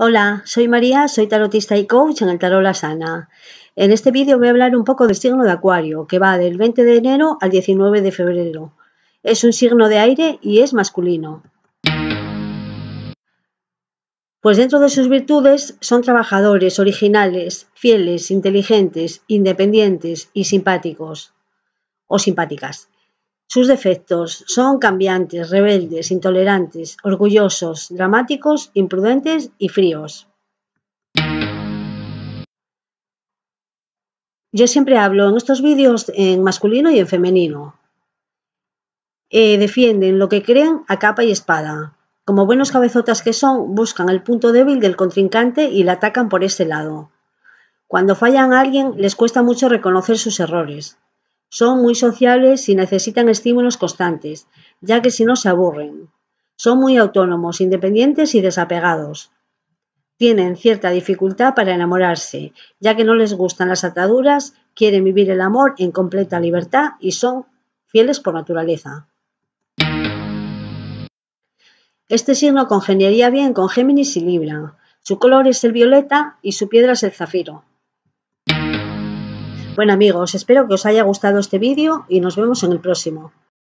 Hola, soy María, soy tarotista y coach en el Tarot La Sana. En este vídeo voy a hablar un poco del signo de Acuario, que va del 20 de enero al 19 de febrero. Es un signo de aire y es masculino. Pues dentro de sus virtudes son trabajadores, originales, fieles, inteligentes, independientes y simpáticos o simpáticas. Sus defectos son cambiantes, rebeldes, intolerantes, orgullosos, dramáticos, imprudentes y fríos. Yo siempre hablo en estos vídeos en masculino y en femenino. Eh, defienden lo que creen a capa y espada. Como buenos cabezotas que son, buscan el punto débil del contrincante y le atacan por ese lado. Cuando fallan a alguien, les cuesta mucho reconocer sus errores. Son muy sociables y necesitan estímulos constantes, ya que si no se aburren. Son muy autónomos, independientes y desapegados. Tienen cierta dificultad para enamorarse, ya que no les gustan las ataduras, quieren vivir el amor en completa libertad y son fieles por naturaleza. Este signo congeniaría bien con Géminis y Libra. Su color es el violeta y su piedra es el zafiro. Bueno amigos, espero que os haya gustado este vídeo y nos vemos en el próximo.